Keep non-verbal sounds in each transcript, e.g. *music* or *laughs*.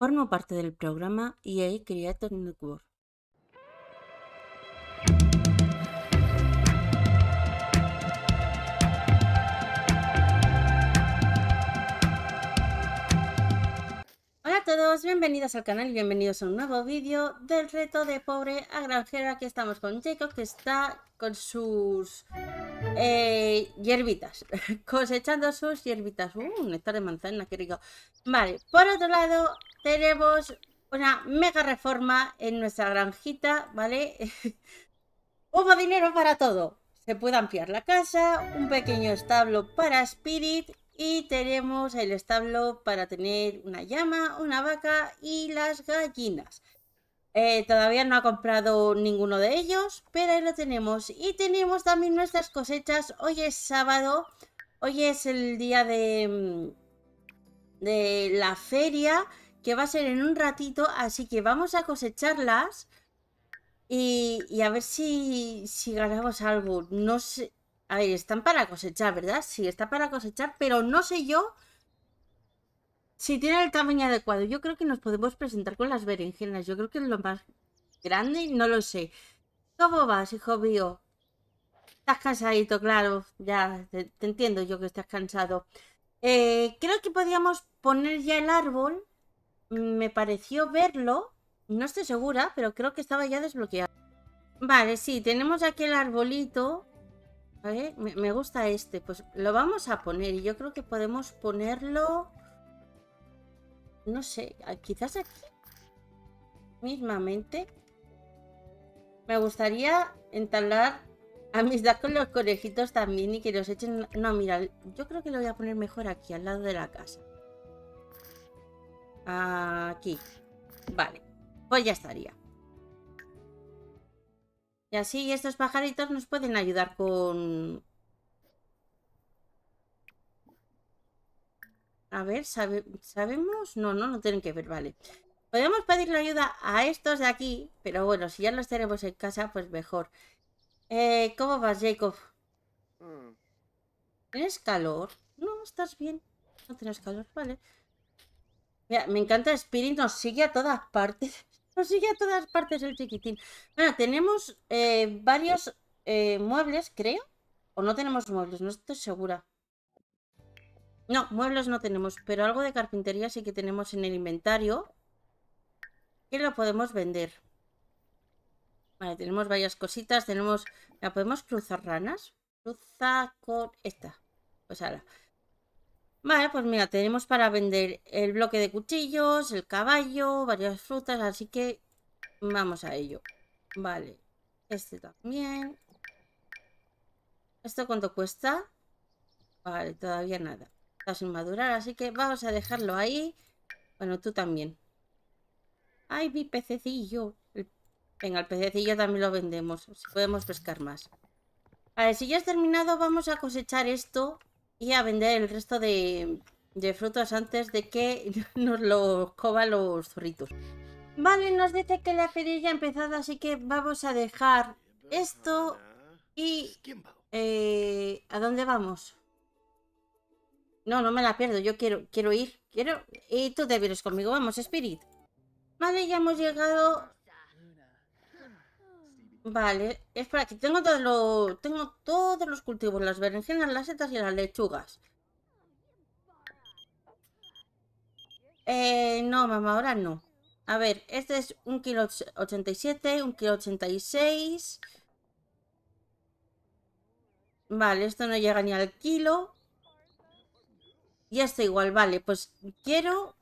Formo parte del programa EA Creator Network. Hola a todos, bienvenidos al canal y bienvenidos a un nuevo vídeo del reto de pobre a granjero. Aquí estamos con Jacob que está con sus eh, hierbitas, *laughs* cosechando sus hierbitas. Uh, un néctar de manzana, qué rico. Vale, por otro lado tenemos una mega reforma en nuestra granjita, ¿vale? *laughs* Hubo dinero para todo. Se puede ampliar la casa, un pequeño establo para Spirit y tenemos el establo para tener una llama, una vaca y las gallinas. Eh, todavía no ha comprado ninguno de ellos, pero ahí lo tenemos. Y tenemos también nuestras cosechas. Hoy es sábado, hoy es el día de, mm, de la feria, que va a ser en un ratito, así que vamos a cosecharlas y, y a ver si, si ganamos algo. No sé, a ver, están para cosechar, ¿verdad? Sí, está para cosechar, pero no sé yo si tiene el tamaño adecuado. Yo creo que nos podemos presentar con las berenjenas. Yo creo que es lo más grande no lo sé. ¿Cómo vas, hijo mío? Estás cansadito, claro. Ya, te, entiendo yo que estás cansado. Eh, creo que podíamos poner ya el árbol. Me pareció verlo. No estoy segura, pero creo que estaba ya desbloqueado. Vale, sí, tenemos aquí el arbolito. A ¿eh? Me, me, gusta este. Pues lo vamos a poner y yo creo que podemos ponerlo... No sé, quizás aquí mismamente. Me gustaría entablar amistad con los conejitos también y que los echen... No, mira, yo creo que lo voy a poner mejor aquí, al lado de la casa. Aquí. Vale, pues ya estaría. Y así estos pajaritos nos pueden ayudar con... A ver, ¿sabemos? No, no, no tienen que ver, vale. Podemos pedirle ayuda a estos de aquí, pero bueno, si ya los tenemos en casa, pues mejor. Eh, ¿Cómo vas, Jacob? Mm. ¿Tienes calor? No, estás bien. No tienes calor, vale. me encanta Spirit, nos sigue a todas partes sigue a todas partes el chiquitín. Bueno, ah, tenemos eh, varios eh, muebles, creo. O no tenemos muebles, no estoy segura. No, muebles no tenemos, pero algo de carpintería sí que tenemos en el inventario. Que lo podemos vender. Vale, tenemos varias cositas. Tenemos. ¿La podemos cruzar ranas? Cruza con esta. Pues ahora. Vale, pues mira, tenemos para vender el bloque de cuchillos, el caballo, varias frutas, así que vamos a ello. Vale, este también. ¿Esto cuánto cuesta? Vale, todavía nada. Está sin madurar, así que vamos a dejarlo ahí. Bueno, tú también. ¡Ay, mi pececillo! Venga, el pececillo también lo vendemos, si podemos pescar más. Vale, si ya has terminado, vamos a cosechar esto y a vender el resto de, frutas antes de que *laughs* nos los coban los zorritos. Vale, nos dice que la feria ya ha empezado, así que vamos a dejar esto y... Eh, ¿A dónde vamos? No, no me la pierdo, yo quiero, quiero ir, quiero... Y tú te conmigo, vamos, Spirit. Vale, ya hemos llegado Vale, es para aquí. Tengo, todos los Tengo todos los cultivos, las berenjenas, las setas y las lechugas. Eh, no, mamá, ahora no. A ver, este es un kilo 87, un 86. Vale, esto no llega ni al kilo. Y está igual, vale, pues quiero...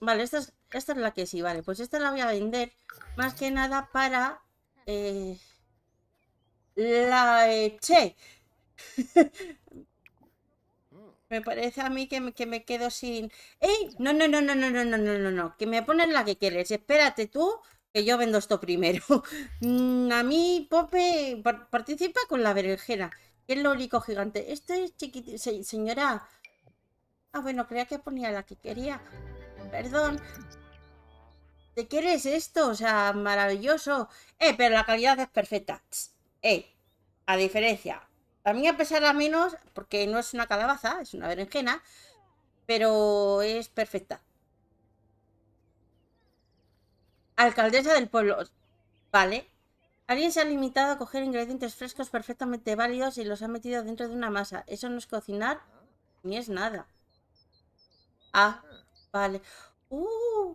Vale, este es esta es la que sí, vale. Pues esta la voy a vender más que nada para... Eh, la eché. *laughs* me parece a mí que me, que me quedo sin... ¡Ey! No, no, no, no, no, no, no, no, no, no. Que me pones la que quieres. Espérate tú, que yo vendo esto primero. *laughs* a mí, Pope, participa con la berenjena. Que es lo único gigante. Esto es chiquitito. señora... Ah, bueno, creía que ponía la que quería. Perdón. ¿De qué esto? O sea, maravilloso. Eh, pero la calidad es perfecta. Eh, a diferencia. A mí a pesar de menos, porque no es una calabaza, es una berenjena, pero es perfecta. Alcaldesa del pueblo. Vale. Alguien se ha limitado a coger ingredientes frescos perfectamente válidos y los ha metido dentro de una masa. Eso no es cocinar ni es nada. Ah, vale. Uh,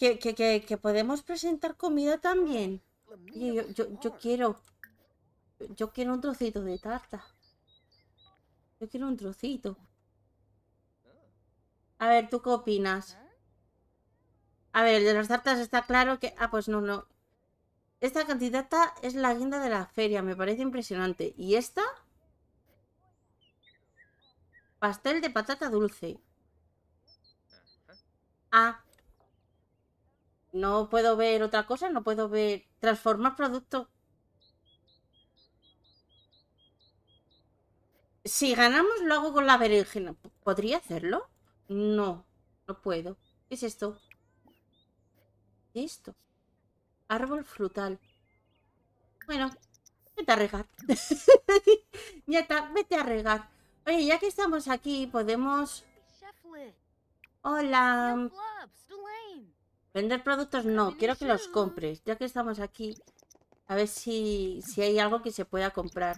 que, podemos presentar comida también. yo, yo, quiero. Yo quiero un trocito de tarta. Yo quiero un trocito. A ver, ¿tú qué opinas? ¿Eh? A ver, el de las tartas está claro que... Ah, pues no, no. Esta candidata es la guinda de la feria. Me parece impresionante. ¿Y esta? Pastel de patata dulce. Ah, no puedo ver otra cosa, no puedo ver... Transformar producto. Si ganamos, lo hago con la berenjena. ¿Podría hacerlo? No, no puedo. ¿Qué es esto? ¿Qué es esto? Árbol frutal. Bueno, vete a regar. *laughs* ya está, vete a regar. Oye, ya que estamos aquí, podemos... Hola. Vender productos no, quiero que los compres. Ya que estamos aquí, a ver si, si hay algo que se pueda comprar.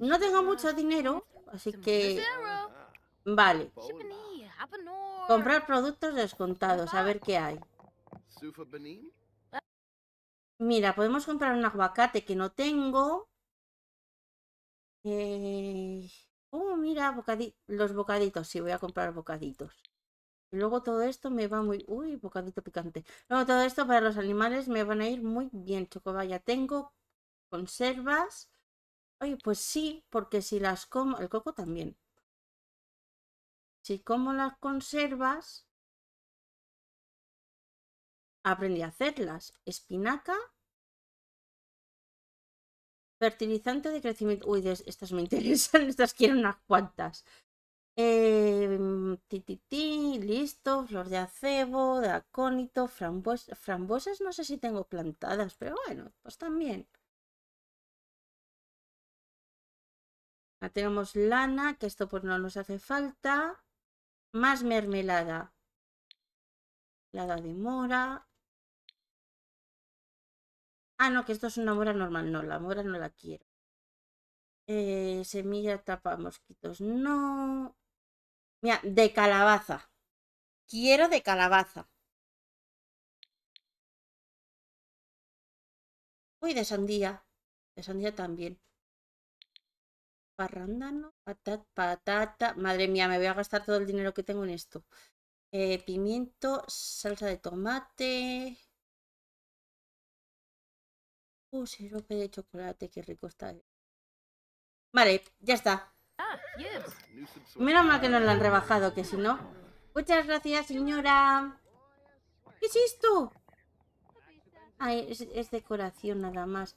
No tengo mucho dinero, así que... Vale. Comprar productos descontados, a ver qué hay. Mira, podemos comprar un aguacate que no tengo. Eh, oh, mira, los bocaditos. Sí, voy a comprar bocaditos. Luego todo esto me va muy... Uy, bocadito picante. Luego todo esto para los animales me van a ir muy bien, chocobaya. Tengo conservas. Oye, pues sí, porque si las como... El coco también. Si como las conservas... Aprendí a hacerlas. Espinaca. Fertilizante de crecimiento. Uy, estas me *laughs* interesan. Estas quiero unas cuantas. Eh, ti, listo, flor de acebo, de acónito, frambuesas no sé si tengo plantadas, pero bueno, pues también. Ah, tenemos lana, que esto pues no nos hace falta. Más mermelada. Lada de mora. Ah, no, que esto es una mora normal. No, la mora no la quiero. Eh, semilla tapa mosquitos, no. Mira, de calabaza. Quiero de calabaza. Uy, de sandía. De sandía también. Parrándano, patata, patata. Madre mía, me voy a gastar todo el dinero que tengo en esto. Eh, pimiento, salsa de tomate. Uh, sirope de chocolate, qué rico está. Eh. Vale, ya está. Menos mal que no la han rebajado, que si no... Muchas gracias, señora. ¿Qué es esto? Ah, es, decoración nada más.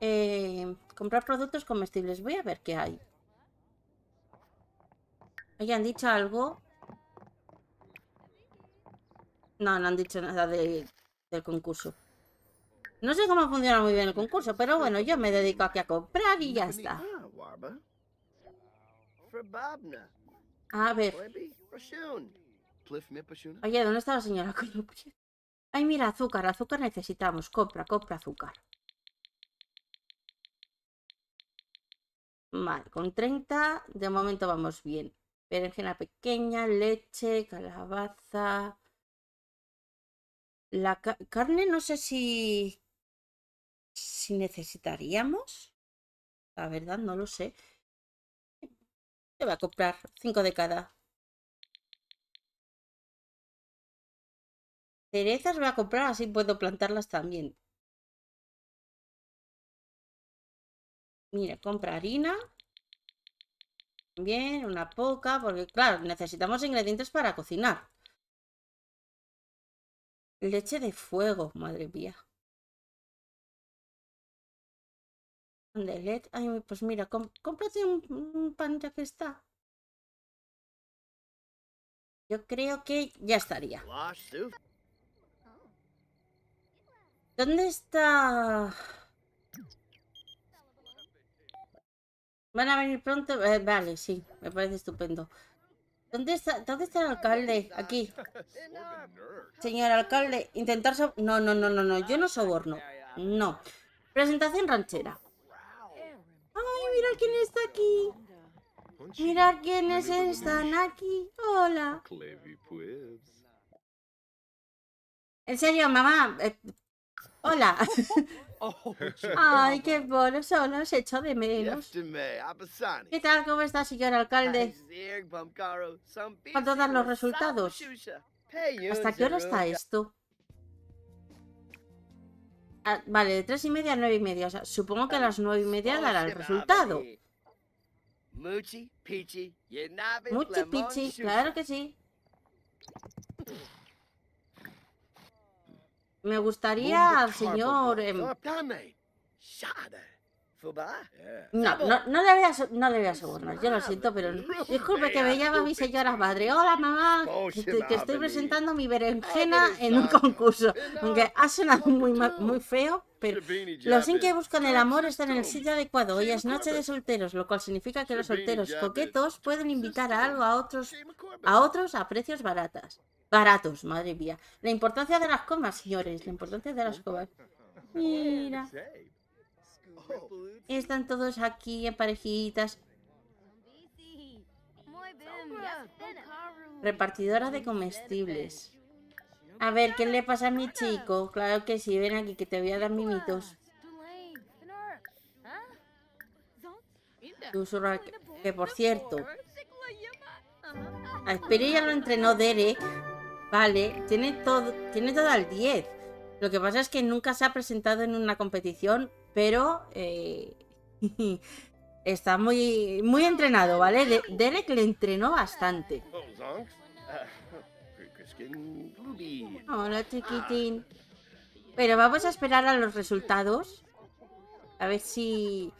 Eh, comprar productos comestibles. Voy a ver qué hay. ¿Oye, han dicho algo? No, no han dicho nada del concurso. No sé cómo funciona muy bien el concurso, pero bueno, yo me dedico aquí a comprar y ya está. A ver. Oye, ¿dónde está la señora? *laughs* Pues Ay, mira, azúcar, azúcar necesitamos. Compra, compra azúcar. Vale, con 30 de momento vamos bien. Berenjena pequeña, leche, calabaza. La carne no sé si... si necesitaríamos. La verdad no lo sé te va a comprar cinco de cada. Cerezas va a comprar, así puedo plantarlas también. Mira, compra harina. También una poca, porque claro, necesitamos ingredientes para cocinar. Leche de fuego, madre mía. de pues mira, cómprate un, pan ya que está. Yo creo que ya estaría. ¿Dónde está? ¿Van a venir pronto? Eh, vale, sí, me parece estupendo. ¿Dónde está, ¿Dónde está el alcalde? Aquí. Señor alcalde, intentar... no, no, no, no, no, yo no soborno. No. Presentación ranchera. ¡Ay, mira quién está aquí! Mira quiénes están aquí! ¡Hola! En serio, mamá. Eh, hola. *laughs* Ay, qué bueno, solo os echo de menos. ¿Qué tal? ¿Cómo está, señor alcalde? ¿Cuántos dan los resultados? ¿Hasta qué hora está esto? Ah, vale, de tres y media a nueve y media. supongo que a las nueve y media oh, dará el resultado. Muchi, pichi, claro que sí. Me gustaría al señor... No, no, no le voy a, no yo lo siento, pero *laughs* disculpe que me llama mi señora madre. Hola mamá, oh, que, estoy presentando mi berenjena ah, en un concurso. Aunque ha sonado muy, muy feo, pero los que buscan el amor están en el sitio adecuado. Hoy es noche de solteros, lo cual significa que los solteros coquetos pueden invitar a algo a otros a, otros a precios baratas. Baratos, madre mía. La importancia de las comas, señores, la importancia de las comas. Mira. Están todos aquí en parejitas. Repartidora de comestibles. A ver, ¿qué le pasa a mi chico? Claro que sí, ven aquí que te voy a dar mimitos. que por cierto... Pero ya lo entrenó Derek. Vale, tiene todo, tiene todo al 10. Lo que pasa es que nunca se ha presentado en una competición pero eh, *laughs* está muy, muy entrenado, ¿vale? Derek le entrenó bastante. Hola, chiquitín. Pero vamos a esperar a los resultados. A ver si...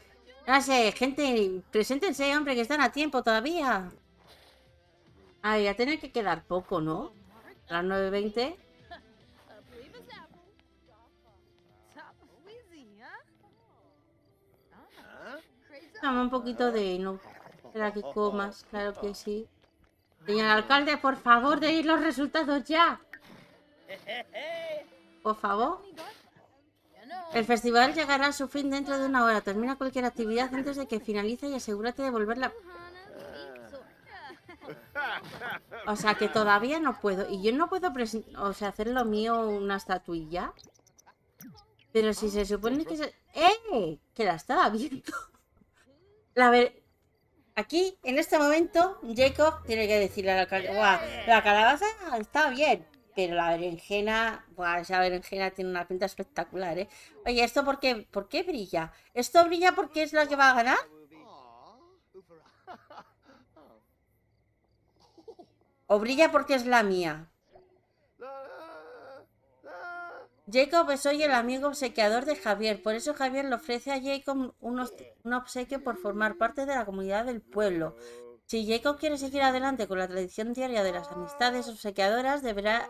No sé, gente, preséntense, hombre, que están a tiempo todavía. Ay, a tener que quedar poco, ¿no? A las 9.20. Dame un poquito de no para que comas, claro que sí. Señor alcalde, por favor, De ir los resultados ya. Por favor. El festival llegará a su fin dentro de una hora. Termina cualquier actividad antes de que finalice y asegúrate de volverla. O sea que todavía no puedo. Y yo no puedo o sea, hacer lo mío una estatuilla. Pero si se supone que se... ¡Eh! Que la estaba viendo. Aquí, en este momento, Jacob tiene que decirle a la la calabaza está bien, pero la berenjena, buah, esa berenjena tiene una pinta espectacular, ¿eh? Oye, ¿esto por qué, por qué brilla? ¿Esto brilla porque es la que va a ganar? ¿O brilla porque es la mía? Jacob es hoy el amigo obsequiador de Javier, por eso Javier le ofrece a Jacob un, obsequio por formar parte de la comunidad del pueblo. Si Jacob quiere seguir adelante con la tradición diaria de las amistades obsequiadoras, deberá,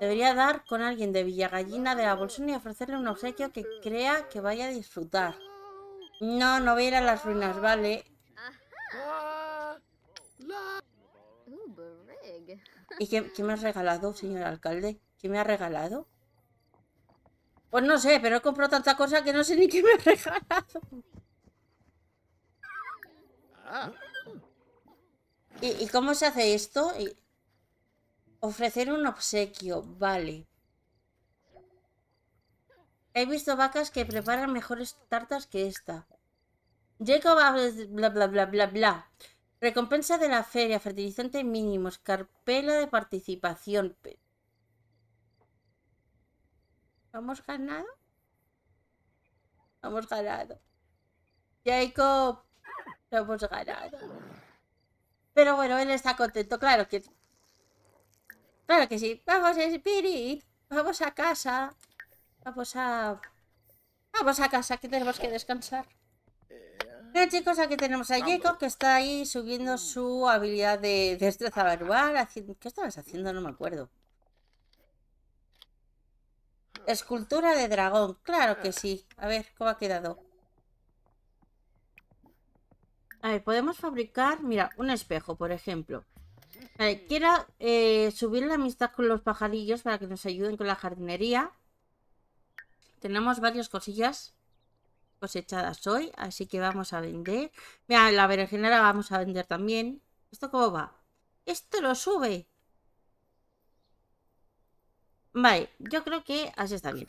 debería dar con alguien de Villagallina de la Bolsón y ofrecerle un obsequio que crea que vaya a disfrutar. No, no voy a ir a las ruinas, vale. ¿Y qué, qué me has regalado, señor alcalde? ¿Qué me ha regalado? Pues no sé, pero he comprado tanta cosa que no sé ni qué me ha regalado. Ah. ¿Y, cómo se hace esto? Ofrecer un obsequio, vale. He visto vacas que preparan mejores tartas que esta. Jacob, bla bla bla bla bla. Recompensa de la feria, fertilizante mínimo, escarpela de participación. ¿Hemos ganado? Hemos ganado. Jacob, hemos ganado. Pero bueno, él está contento, claro que... Claro que sí. Vamos, Spirit. Vamos a casa. Vamos a... Vamos a casa, que tenemos que descansar. Bueno, chicos, aquí tenemos a Jacob que está ahí subiendo su habilidad de destreza verbal. ¿Qué estabas haciendo? No me acuerdo. Escultura de dragón, claro que ah. sí. A ver, ¿cómo ha quedado? A ver, podemos fabricar, mira, un espejo, por ejemplo. A mm. quiero eh, subir la amistad con los pajarillos para que nos ayuden con la jardinería. Tenemos varias cosillas cosechadas hoy, así que vamos a vender. Mira, la berenjena la vamos a vender también. ¿Esto cómo va? Esto lo sube. Vale, yo creo que así está bien.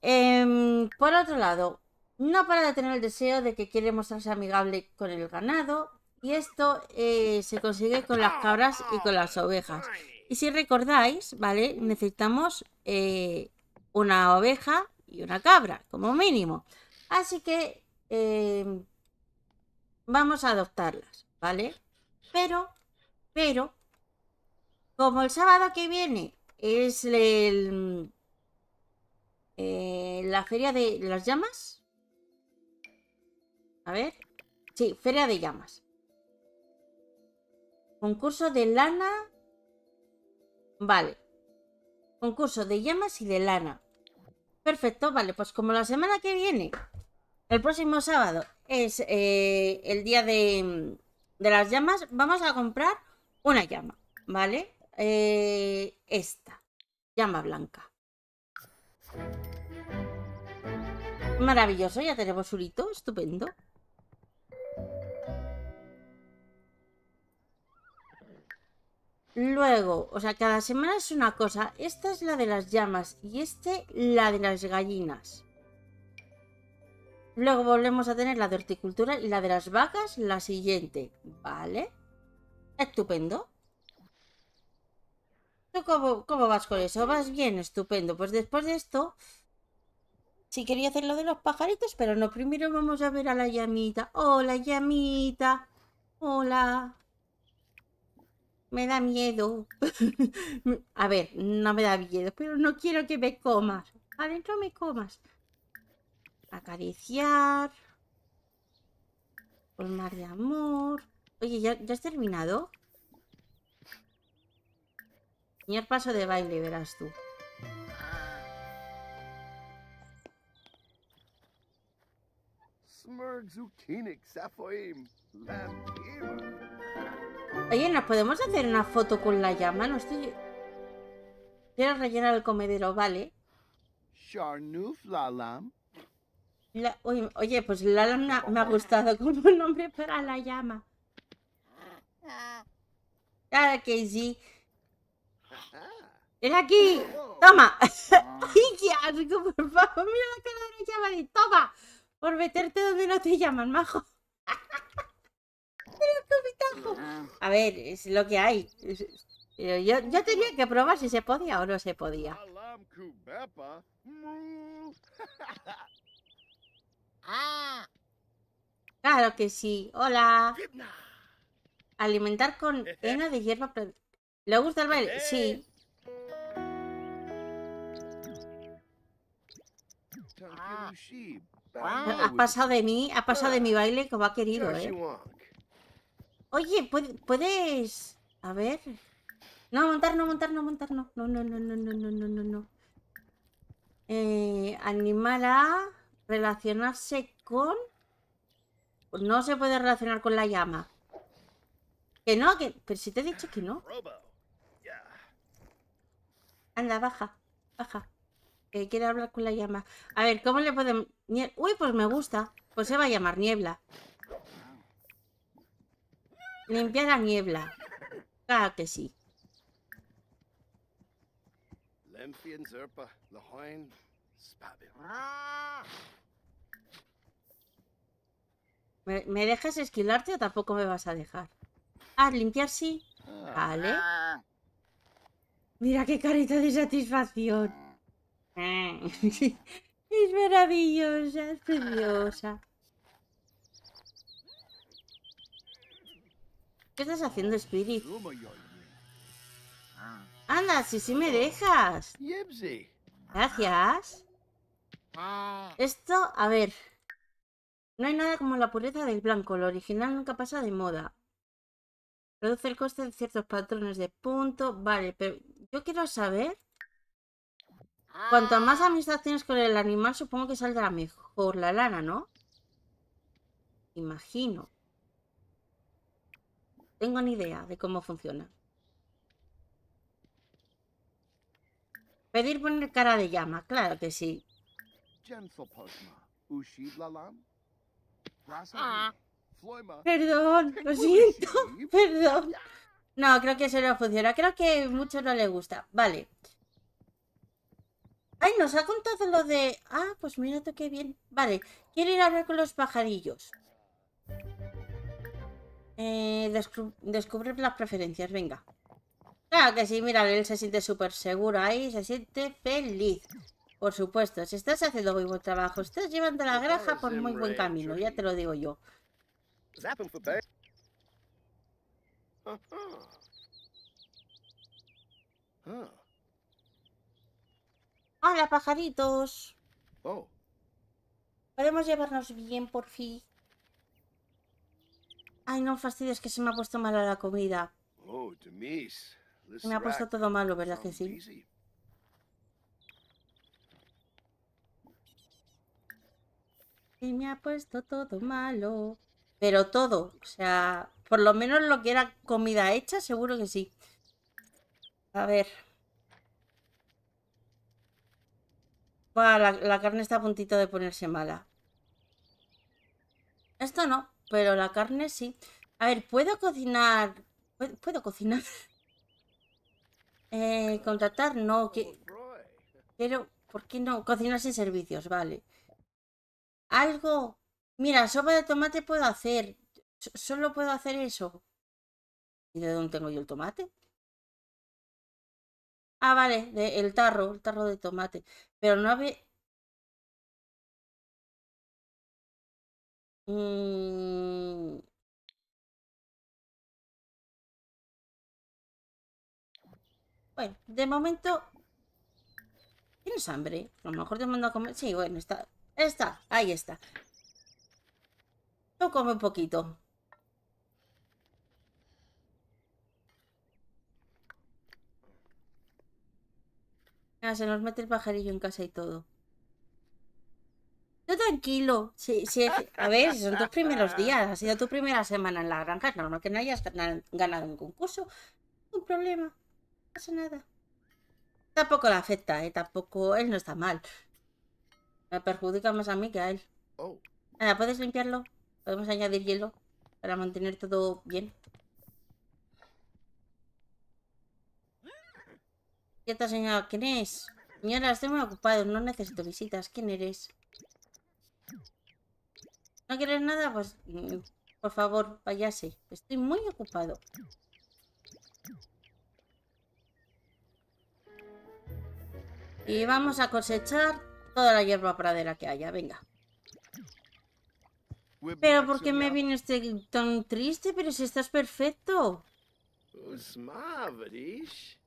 Em, por otro lado, no para de tener el deseo de que quiere mostrarse amigable con el ganado, y esto eh, se consigue con las cabras y con las ovejas. Y si recordáis, ¿vale? Necesitamos eh, una oveja y una cabra, como mínimo. Así que em, vamos a adoptarlas, ¿vale? Pero, pero, como el sábado que viene es el, eh, la feria de las llamas. A ver. Sí, feria de llamas. Concurso de lana. Vale. Concurso de llamas y de lana. Perfecto, vale. Pues como la semana que viene, el próximo sábado, es eh, el día de las llamas, vamos a comprar una llama, ¿vale? Eh, esta, llama blanca. Maravilloso, ya tenemos un hito, estupendo. Luego, o sea, cada semana es una cosa. Esta es la de las llamas y este la de las gallinas. Luego volvemos a tener la de horticultura y la de las vacas la siguiente. ¿Vale? Estupendo cómo, vas con eso? Vas bien, estupendo. Pues después de esto, sí quería hacer lo de los pajaritos, pero no. Primero vamos a ver a la llamita. Hola, llamita. Hola. Me da miedo. *laughs* a ver, no me da miedo, pero no quiero que me comas. Adentro me comas. Acariciar. mar de amor. Oye, ¿ya, ¿ya has terminado? Señor paso de baile, verás tú. Oye, ¿nos podemos hacer una foto con la llama? No estoy... Quiero rellenar el comedero, vale. oye, pues la llama me ha gustado como nombre para la llama. Claro que sí. ¡Es aquí! ¡Toma! *laughs* ¡Qué por favor! ¡Mira la cara de la ¡Toma! Por meterte donde no te llaman, majo. A ver, es lo que hay. Yo, yo tenía que probar si se podía o no se podía. *laughs* Ah. Claro que sí. Hola. Alimentar con heno de hierba. ¿Le gusta el baile? Sí. Ah, ah. Ha pasado de mí, ha pasado de mi ah, baile como ha querido, ¿eh? Oye, ¿puedes...? A ver... No, montar, no, montar, no, montar, no. No, no, no, no, no, no, no, no, eh, animar a relacionarse con... No se puede relacionar con la llama. Que no, que... Pero si te he dicho que no. Anda, baja, baja que quiere hablar con la llama. A ver, ¿cómo le podemos...? Uy, pues me gusta. Pues se va a llamar Niebla. Limpiar a niebla. Claro que sí. ¿Me, ¿Me, dejas esquilarte o tampoco me vas a dejar? Ah, limpiar sí. Ah. Vale. Mira qué carita de satisfacción. *laughs* Es maravillosa, es preciosa. ¿Qué estás haciendo, Spirit? Anda, si me dejas. Gracias. Esto, a ver. No hay nada como la pureza del blanco. Lo original nunca pasa de moda. Reduce el coste de ciertos patrones de punto. Vale, pero yo quiero saber Cuanto más amistad tienes con el animal, supongo que saldrá mejor la lana, ¿no? Imagino. Tengo ni idea de cómo funciona. Pedir poner cara de llama, claro que sí. Ah. Perdón, lo siento, *laughs* perdón. No, creo que eso no funciona. Creo que muchos no le gusta. Vale. Ay, nos ha contado lo de... Ah, pues tú qué bien. Vale, quiero ir a hablar con los pajarillos. Eh, descubrir las preferencias, venga. Claro que sí, mira, él se siente súper seguro ahí, se siente feliz. Por supuesto, si estás haciendo muy buen trabajo, estás llevando la granja por muy buen camino, ya te lo digo yo. Hola, pajaritos. Oh. Podemos llevarnos bien, por fin. Ay, no fastidies que se me ha puesto mala la comida. Oh, me ha puesto todo malo, ¿verdad que sí? me ha puesto todo malo. Pero todo, o sea, por lo menos lo que era comida hecha, seguro que sí. A ver. la, carne está a puntito de ponerse mala. Esto no, pero la carne sí. A ver, ¿puedo cocinar? ¿Puedo, cocinar? *laughs* Eh, contratar, no. Que, pero, ¿por qué no? Cocinar sin servicios, vale. Algo. Mira, sopa de tomate puedo hacer. solo puedo hacer eso. ¿Y de dónde tengo yo el tomate? Ah, vale, de, el tarro, el tarro de tomate. Pero no había... Mm. Bueno, de momento... ¿Tienes hambre? A lo mejor te mando a comer... Sí, bueno, está... Está, ahí está. Yo come un poquito. Ah, se nos mete el pajarillo en casa y todo. Yo tranquilo. Sí, sí, a ver, son tus primeros días. Ha sido tu primera semana en la granja. No, no, que no hayas ganado un concurso. Un problema. No pasa nada. Tampoco le afecta, ¿eh? Tampoco él no está mal. Me perjudica más a mí que a él. Oh. nada, ¿puedes limpiarlo? Podemos añadir hielo para mantener todo bien. señora, ¿quién es? Señora, estoy muy ocupado, no necesito visitas. ¿Quién eres? ¿No quieres nada? Pues, mm, por favor, váyase. Estoy muy ocupado. Y vamos a cosechar toda la hierba pradera que haya. Venga. Pero ¿por qué me viene este tan triste? Pero si estás perfecto. Pues,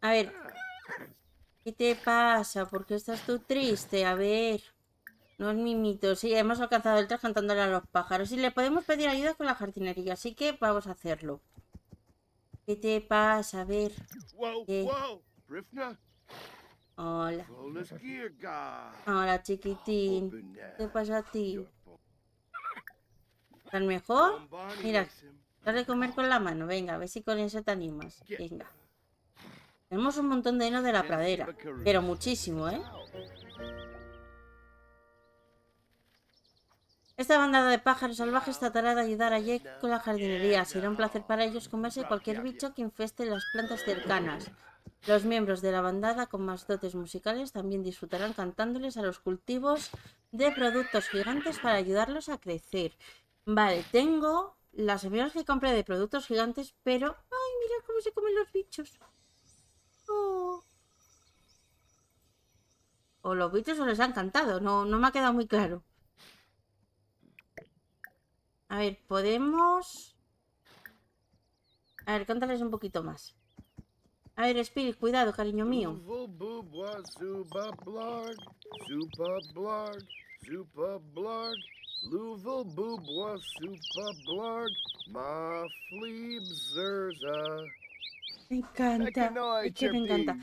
a ver. Ah. ¿Qué te pasa? ¿Por qué estás tú triste? A ver. No es mimito. Sí, hemos alcanzado el tres cantándole a los pájaros. Y le podemos pedir ayuda con la jardinería. Así que vamos a hacerlo. ¿Qué te pasa? A ver. Hola. Hola, chiquitín. ¿Qué pasa a ti? ¿Estás mejor? Mira, dale comer con la mano. Venga, a ver si con eso te animas. Venga. Tenemos un montón de heno de la pradera, pero muchísimo, ¿eh? Esta bandada de pájaros salvajes tratará de ayudar a Jake con la jardinería. Será un placer para ellos comerse cualquier bicho que infeste las plantas cercanas. Los miembros de la bandada con más dotes musicales también disfrutarán cantándoles a los cultivos de productos gigantes para ayudarlos a crecer. Vale, tengo las semillas que compré de productos gigantes, pero... ¡Ay, mira cómo se comen los bichos! o los bichos o les han cantado. No, no me ha quedado muy claro. A ver, podemos... A ver, cántales un poquito más. A ver, Spirit, cuidado, cariño mío. Me encanta, que me encanta.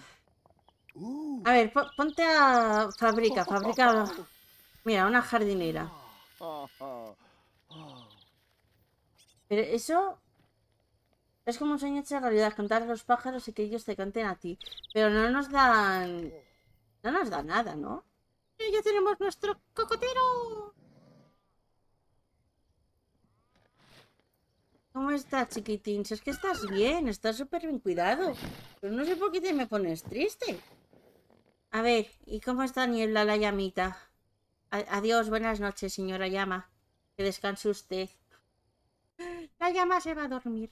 Uh. A ver, ponte a fabrica, fabrica. Mira, una jardinera. Pero eso es como un sueño hecho realidad, contar a los pájaros y que ellos te canten a ti. Pero no nos dan... No nos da nada, ¿no? ya tenemos nuestro cocotero. ¿Cómo estás, chiquitín? es que estás bien, estás súper bien cuidado. Pero no sé por qué te me pones triste. A ver, ¿y cómo está Niebla la llamita? Adiós, buenas noches, señora llama. Que descanse usted. La llama se va a dormir.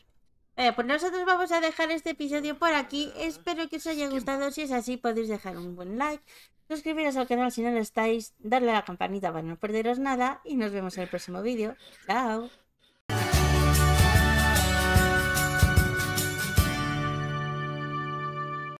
Eh, pues nosotros vamos a dejar este episodio por aquí. Espero que os haya gustado. Si es así, podéis dejar un buen like, suscribiros al canal si no lo estáis, darle a la campanita para no perderos nada y nos vemos en el próximo vídeo. Chao.